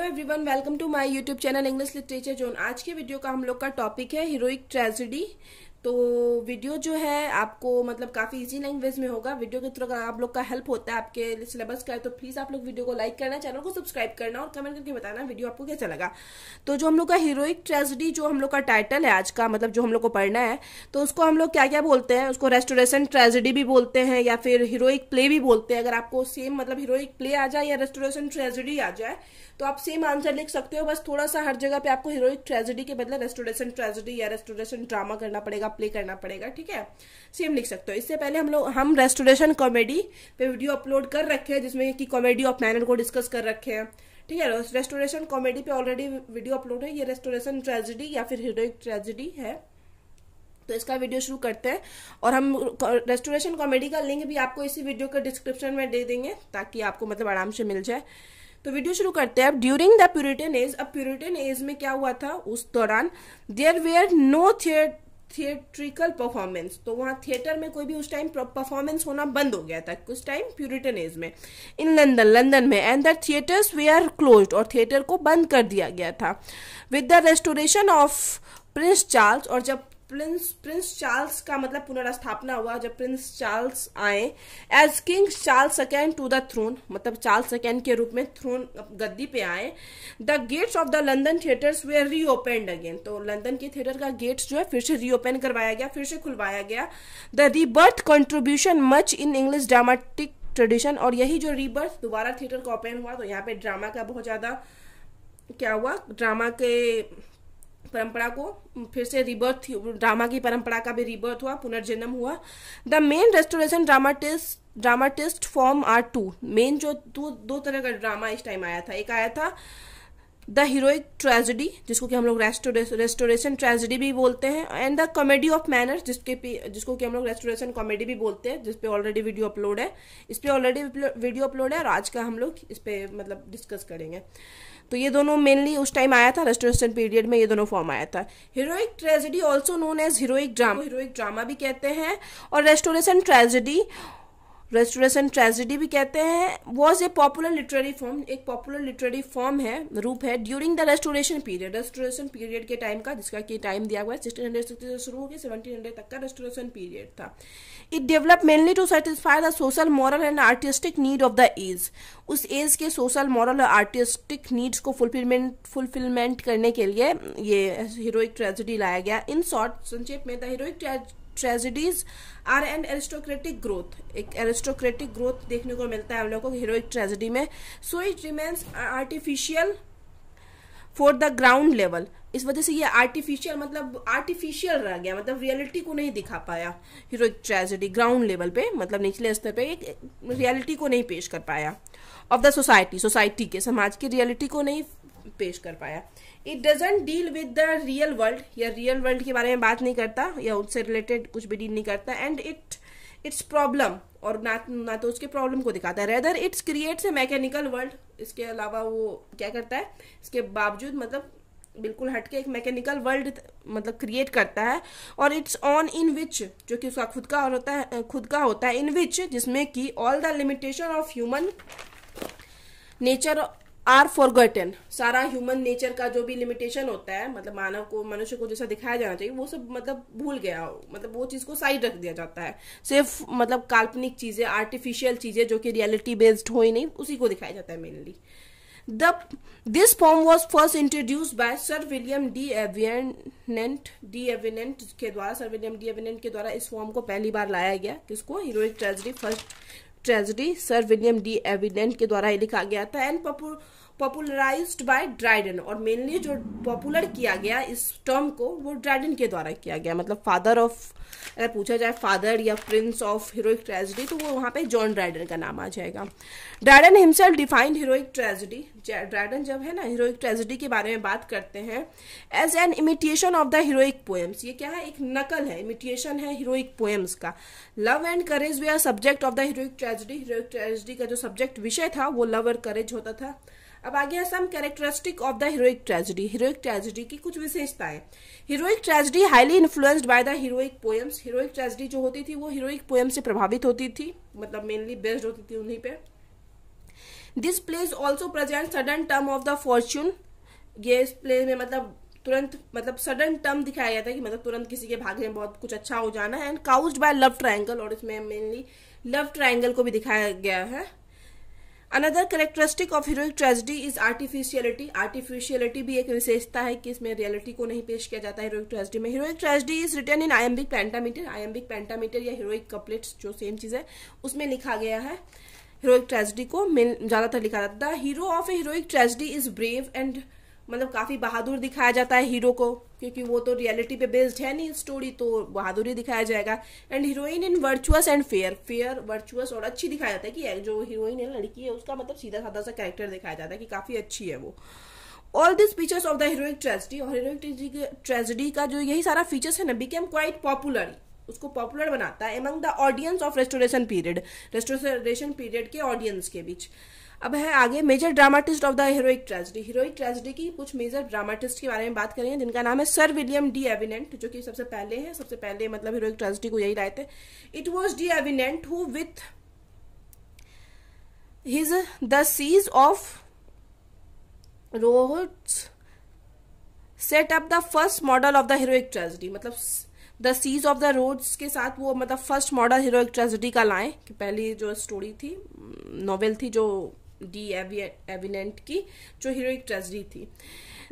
hello everyone welcome to my YouTube channel English literature zone आज के video का हम लोग का टॉपिक है हीरोइक ट्रेजिडी तो वीडियो जो है आपको मतलब काफ़ी इजी लैंग्वेज में होगा वीडियो के थ्रू अगर आप लोग का हेल्प होता है आपके सिलेबस का है तो प्लीज़ आप लोग वीडियो को लाइक करना चैनल को सब्सक्राइब करना और कमेंट करके बताना वीडियो आपको कैसा लगा तो जो हम लोग का हीरोइक ट्रेजिडी जो हम लोग का टाइटल है आज का मतलब जो हम लोग को पढ़ना है तो उसको हम लोग क्या क्या बोलते हैं उसको रेस्टोरेशन ट्रेजिडी भी बोलते हैं या फिर हीरोइक प्ले भी बोलते हैं अगर आपको सेम मतलब हीरोइक प्ले आ जाए या रेस्टोरेशन ट्रेजडी आ जाए तो आप सेम आंसर लिख सकते हो बस थोड़ा सा हर जगह पे आपको हीरोइक ट्रेजडी के बदले रेस्टोरेशन ट्रेजिडी या रेस्टोरेशन ड्रामा करना पड़ेगा का प्ले करना पड़ेगा ठीक है सेम लिख सकते हो इससे पहले हम लोग हम रेस्टोरेशन कॉमेडी पे वीडियो अपलोड कर रखे हैं जिसमें कि कॉमेडी ऑफ मैनर को डिस्कस कर रखे हैं ठीक है रेस्टोरेशन कॉमेडी पे ऑलरेडी वीडियो अपलोड है ये रेस्टोरेशन ट्रेजिडी या फिर हीरोइक ट्रेजिडी है तो इसका वीडियो शुरू करते हैं और हम रेस्टोरेशन कॉमेडी का लिंक भी आपको इसी वीडियो के डिस्क्रिप्शन में दे देंगे ताकि आपको मतलब आराम से मिल जाए तो वीडियो शुरू करते हैं अब ड्यूरिंग द प्यूरिटन एज अब प्यूरिटन एज में क्या हुआ था उस दौरान there were no theatre theatrical performance तो वहाँ थिएटर में कोई भी उस टाइम परफॉर्मेंस होना बंद हो गया था कुछ टाइम प्यूरिटन एज में इन लंदन लंदन में and the theatres were closed और थिएटर को बंद कर दिया गया था with the restoration of Prince Charles और जब प्रिंस प्रिंस चार्ल्स का मतलब पुनर्स्थापना हुआ जब प्रिंस चार्ल्स आए as King Charles second to the throne मतलब चार्ल्स सेकेंड के रूप में थ्रोन गद्दी पे आए the gates of the London theatres were reopened again तो लंदन के थिएटर का गेट्स जो है फिर से रीओपन करवाया गया फिर से खुलवाया गया the rebirth contribution much in English dramatic tradition और यही जो रीबर्थ दोबारा थिएटर का ओपन हुआ तो यहाँ पे ड्रामा का बहुत ज़्यादा क्या हुआ ड्रामा के परंपरा को फिर से रिबर्थ ड्रामा की परंपरा का भी रिबर्थ हुआ पुनर्जन्म हुआ the main restoration dramatist dramatist form are two main जो दो दो तरह का ड्रामा इस टाइम आया था एक आया था द हीरोइक ट्रेजिडी जिसको कि हम लोग रेस्टोरेशन ट्रेजिडी भी बोलते हैं and the comedy of manners जिसके जिसको कि हम लोग रेस्टोरेशन कॉमेडी भी बोलते हैं जिसपे ऑलरेडी वीडियो अपलोड है इस पर ऑलरेडी वीडियो अपलोड है और आज का हम लोग इस पर मतलब डिस्कस करेंगे तो ये दोनों मेनली उस टाइम आया था रेस्टोरेशन पीरियड में ये दोनों फॉर्म आया था heroic tragedy also known as heroic drama heroic drama भी कहते हैं और रेस्टोरेशन ट्रेजिडी रेस्टोरेशन ट्रेजिडी भी कहते हैं was a popular literary form एक पॉपुलर लिटरेरी फॉर्म है रूप है during the restoration period restoration period के टाइम का जिसका कि टाइम दिया हुआ है सिक्सटीन हंड्रेड सिक्सटी से शुरू होकर सेवनटीन हंड्रेड तक का रेस्टोरेशन पीरियड था it develop mainly to satisfy the social moral and artistic need of the age उस एज के सोशल मॉरल और आर्टिस्टिक नीड्स को फुलफिलमेंट फुलफिलमेंट करने के लिए ये हीरोइक ट्रेजिडी लाया गया इन शॉर्ट संक्षेप में the heroic tragedies are and aristocratic growth एक एरिस्टोक्रेटिक ग्रोथ देखने को मिलता है हम लोग को हीरोइक ट्रेजिडी में so it remains artificial for the ground level इस वजह से ये आर्टिफिशियल मतलब आर्टिफिशियल रह गया मतलब रियलिटी को नहीं दिखा पाया हीरोइक ट्रेजिडी ग्राउंड लेवल पे मतलब निचले स्तर पे एक रियलिटी को नहीं पेश कर पाया ऑफ द सोसाइटी सोसाइटी के समाज की रियलिटी को नहीं पेश कर पाया it doesn't deal with the real world या रियल वर्ल्ड के बारे में बात नहीं करता या उससे रिलेटेड कुछ भी डील नहीं करता एंड इट इट्स प्रॉब्लम और ना ना तो उसके प्रॉब्लम को दिखाता है rather it's creates a mechanical world इसके अलावा वो क्या करता है इसके बावजूद मतलब बिल्कुल हटके एक मैकेनिकल वर्ल्ड मतलब क्रिएट करता है और इट्स ऑन इन विच जो कि उसका खुद का और होता है खुद का होता है इन विच जिसमें कि all the limitation of human nature are forgotten सारा ह्यूमन नेचर का जो भी लिमिटेशन होता है मतलब मानव को मनुष्य को जैसा दिखाया जाना चाहिए वो सब मतलब भूल गया हो मतलब वो चीज़ को साइड रख दिया जाता है सिर्फ मतलब काल्पनिक चीज़ें आर्टिफिशियल चीज़ें जो कि रियलिटी बेस्ड हो ही नहीं उसी को दिखाया जाता है mainly the this form was first introduced by sir William D Avenant D Avenant के द्वारा सर विलियम डी Avenant के द्वारा इस फॉर्म को पहली बार लाया गया किसको heroic tragedy first tragedy sir William D Avenant के द्वारा लिखा गया था एंड पॉपुलराइज बाय ड्राइडन और मेनली जो पॉपुलर किया गया इस टर्म को वो ड्राइडन के द्वारा किया गया मतलब फादर ऑफ अगर पूछा जाए फादर या प्रिंस ऑफ हीरोइक ट्रेजिडी तो वो वहाँ पे जॉन ड्राइडन का नाम आ जाएगा Dryden himself defined heroic tragedy Dryden जब है ना हीरोइक ट्रेजिडी के बारे में बात करते हैं as an imitation of the heroic poems ये क्या है एक नकल है इमिटेशन है हीरोइक पोएम्स का love and courage they are subject of the heroic tragedy heroic tragedy का जो सब्जेक्ट विषय था वो लव और करेज होता था अब आगे some characteristic of the heroic tragedy heroic tragedy की कुछ विशेषताएं heroic tragedy highly influenced by the heroic poems heroic tragedy जो होती थी वो हीरोइक पोएम से प्रभावित होती थी मतलब मेनली बेस्ड होती थी उन्हीं पे this plays also present sudden turn of the fortune ये इस प्ले में मतलब तुरंत मतलब सडन टर्म दिखाया गया था कि मतलब तुरंत किसी के भाग्य में बहुत कुछ अच्छा हो जाना है and caused by love triangle और इसमें मेनली लव ट्रायंगल को भी दिखाया गया है another characteristic of heroic tragedy is artificiality artificiality भी एक विशेषता है कि इसमें रियलिटी को नहीं पेश किया जाता है हीरोइक ट्रेजिडी में heroic tragedy is written in iambic pentameter iambic pentameter या हीरोइक कपलेट्स जो सेम चीज है उसमें लिखा गया है हीरोइक ट्रेजिडी को ज्यादातर लिखा जाता है the hero of a heroic tragedy is brave and मतलब काफ़ी बहादुर दिखाया जाता है हीरो को क्योंकि वो तो रियलिटी पे बेस्ड है नहीं स्टोरी तो बहादुर ही दिखाया जाएगा and heroine in virtuous and fair fair virtuous और अच्छी दिखाया जाता है कि जो हीरोइन है लड़की है उसका मतलब सीधा साधा सा कैरेक्टर दिखाया जाता है कि काफ़ी अच्छी है वो all this features of the heroic tragedy और हीरोइक ट्रेजिडी का जो यही सारा फीचर्स है ना बिकेम क्वाइट पॉपुलर उसको पॉपुलर बनाता है among the audience of restoration period restoration period के ऑडियंस के बीच अब है आगे major dramatist of the heroic tragedy heroic tragedy की कुछ मेजर ड्रामाटिस्ट के बारे में बात करेंगे जिनका नाम है सर विलियम डी एविनेंट जो कि सबसे पहले हैं सबसे पहले मतलब हीरोइक ट्रेजिडी को यही लाए थे it was D Avenant who with his the siege of Rhodes set up the first model of the heroic tragedy मतलब the siege of the Rhodes के साथ वो मतलब फर्स्ट मॉडल हीरोइक ट्रेजिडी का लाएं कि पहली जो स्टोरी थी नॉवेल mm, थी जो डी एविनेंट की जो हीरोइक ट्रेजिडी थी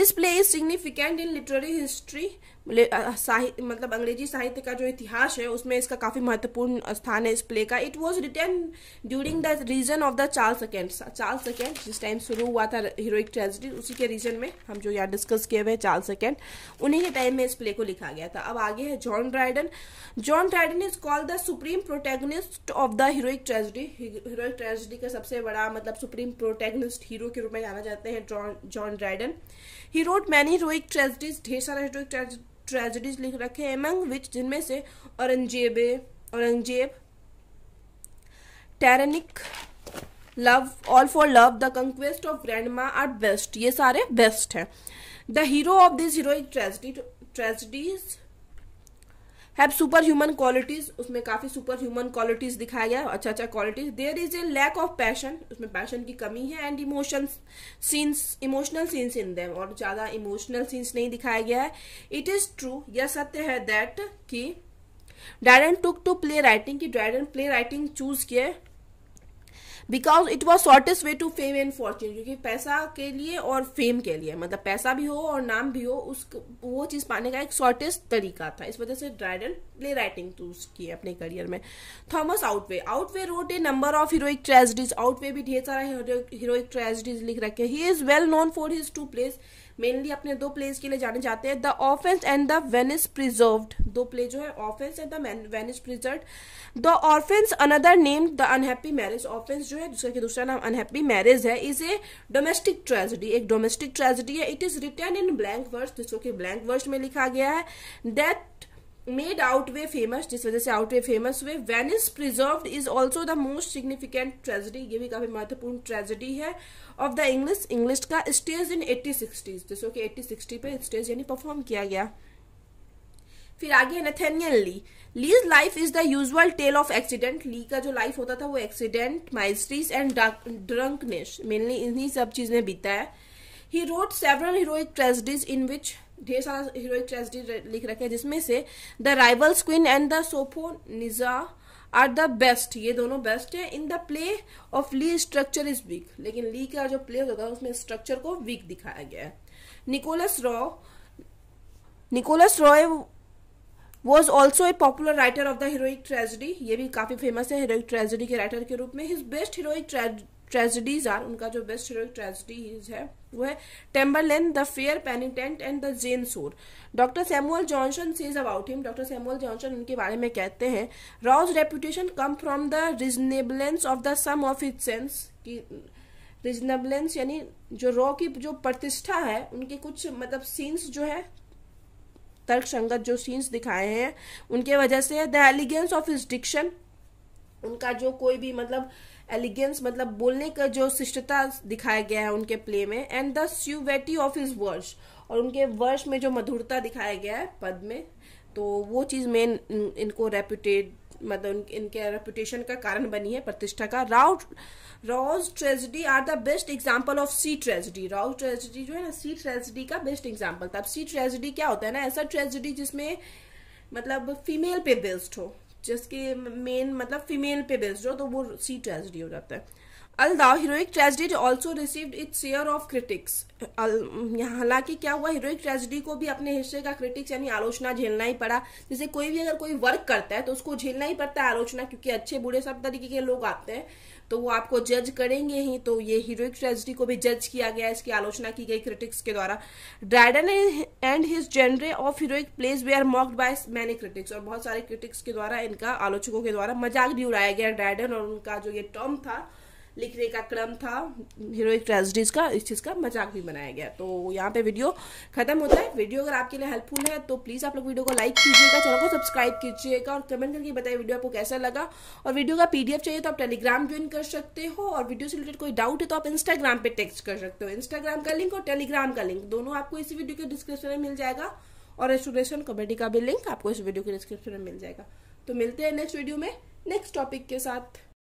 this play is significant in literary history साहित्य मतलब अंग्रेजी साहित्य का जो इतिहास है उसमें इसका काफ़ी महत्वपूर्ण स्थान है इस प्ले का it was written during the reign of the Charles second Charles second जिस टाइम शुरू हुआ था हीरोइक ट्रेजिडी उसी के रीजन में हम जो यहाँ डिस्कस किए हुए हैं चार्ल सेकेंड उन्हीं के टाइम में इस प्ले को लिखा गया था अब आगे है John Dryden John Dryden is called the supreme protagonist of the heroic tragedy heroic tragedy का सबसे बड़ा मतलब सुप्रीम प्रोटेगनिस्ट हीरो के रूप में जाना जाते हैं John Dryden he wrote many heroic tragedies ढेर सारा हीरोइक ट्रेजिडी ट्रेजिडीज लिख रखे हैं एमंग विच जिनमें से Aurangzeb Aurangzeb tyrannic love all for love the conquest of Granada are best ये सारे बेस्ट हैं the hero of this hero tragedy tragedies have super human qualities उसमें काफी सुपर ह्यूमन क्वालिटीज दिखाया गया अच्छा अच्छा qualities there is a lack of passion उसमें पैशन की कमी है and emotion scenes emotional scenes in them और ज्यादा इमोशनल सीन्स नहीं दिखाया गया है इट इज ट्रू यह सत्य है दैट कि Dryden took to play writing की डायरन प्ले राइटिंग चूज किए because it was shortest way to fame and fortune क्योंकि पैसा के लिए और फेम के लिए मतलब पैसा भी हो और नाम भी हो उस वो चीज़ पाने का एक शॉर्टेस्ट तरीका था इस वजह से ड्राइडन प्ले राइटिंग चूज की अपने करियर में Thomas outweigh outweigh wrote a number of heroic tragedies outweigh भी ढेर सारा हीरोइक ट्रेजिडीज लिख रखे he is well known for his to place mainly अपने दो प्लेज के लिए जाने जाते हैं the offence and the Venice preserved दो प्ले जो है offence and the Venice preserve the offence another name the unhappy marriage offence जो है दूसरे के दूसरा नाम अनहैप्पी मैरिज है इज ए डोमेस्टिक ट्रेजिडी एक डोमेस्टिक ट्रेजिडी है it is written in blank verse जिसको कि ब्लैंक वर्ष में लिखा गया है दैट made outway फेमस जिस वजह से outway फेमस हुए Venice preserved is also the most significant tragedy ये भी काफी महत्वपूर्ण tragedy है ऑफ द इंग्लिश इंग्लिश का स्टेज stage in 1860s जिसको कि सिक्सटी पे स्टेज यानी परफॉर्म किया गया फिर आगे है Nathaniel Lee Lee's life is the usual tale of accident Lee का जो लाइफ होता था वो accident mysteries and drunkenness mainly इन्हीं सब चीज में बीता है he wrote several heroic tragedies in which ढेर सारा हीरोइक ट्रेजिडी लिख रखे हैं जिसमें से the rivals queen and the Sophonisba are the best ये दोनों बेस्ट है in the play of Lee structure is week लेकिन ली का जो प्ले होता होगा उसमें स्ट्रक्चर को वीक दिखाया गया है Nicholas Rowe Nicholas Rowe was also a popular writer of the heroic tragedy ये भी काफी फेमस है हीरोइक ट्रेजिडी के राइटर के रूप में his best heroic tragedies are उनका जो बेस्ट हीरोइक ट्रेजिडीज है वो है Tamerlane the fair penitent and the Jane Shore doctor Samuel Johnson says about him doctor Samuel Johnson उनके बारे में कहते हैं Rowe's reputation come from the reasonableness of the sum of it sense की reasonableness यानी जो रॉ की जो प्रतिष्ठा है उनके कुछ मतलब सीन्स जो है तर्क संगत जो सीन्स दिखाए हैं उनके वजह से the elegance of his diction उनका जो कोई भी मतलब एलिगेंस मतलब बोलने का जो शिष्टता दिखाया गया है उनके प्ले में and the suavity of his verse और उनके वर्ष में जो मधुरता दिखाया गया है पद में तो वो चीज़ मेन इनको रेप्यूटेड मतलब इनके रेपुटेशन का कारण बनी है प्रतिष्ठा का Rowe Rowe's tragedy are the best example of she tragedy Rowe tragedy जो है ना सी ट्रेजिडी का बेस्ट एग्जाम्पल था अब सी ट्रेजिडी क्या होता है ना ऐसा ट्रेजिडी जिसमें मतलब फीमेल पे बेस्ड हो जिसके मेन मतलब फीमेल पे बेस्ड हो तो वो सी ट्रेजिडी हो जाता है although heroic tragedy also received its share of critics हालांकि क्या हुआ हीरोइक ट्रेजिडी को भी अपने हिस्से का क्रिटिक्स यानी आलोचना झेलना ही पड़ा जैसे कोई भी अगर कोई वर्क करता है तो उसको झेलना ही पड़ता है आलोचना क्योंकि अच्छे बुरे सब तरीके के लोग आते हैं तो वो आपको जज करेंगे ही तो ये हीरोइक ट्रेजिडी को भी जज किया गया इसकी आलोचना की गई क्रिटिक्स के द्वारा Dryden and his genre of heroic plays they are mocked by many critics और बहुत सारे क्रिटिक्स के द्वारा इनका आलोचकों के द्वारा मजाक भी उड़ाया गया ड्राइडन और उनका जो ये टर्म था लिखने का क्रम था हीरोइक ट्रेजिडीज का इस चीज़ का मजाक भी बनाया गया तो यहाँ पे वीडियो खत्म होता है वीडियो अगर आपके लिए हेल्पफुल है तो प्लीज़ आप लोग वीडियो को लाइक कीजिएगा चैनल को सब्सक्राइब कीजिएगा और कमेंट करके बताइए वीडियो आपको कैसा लगा और वीडियो का पीडीएफ चाहिए तो आप टेलीग्राम ज्वाइन कर सकते हो और वीडियो से रिलेटेड कोई डाउट है तो आप इंस्टाग्राम पर टेक्स्ट कर सकते हो इंस्टाग्राम का लिंक और टेलीग्राम का लिंक दोनों आपको इसी वीडियो के डिस्क्रिप्शन में मिल जाएगा और रेस्टोरेशन कमेडी का भी लिंक आपको इस वीडियो के डिस्क्रिप्शन में मिल जाएगा तो मिलते हैं नेक्स्ट वीडियो में नेक्स्ट टॉपिक के साथ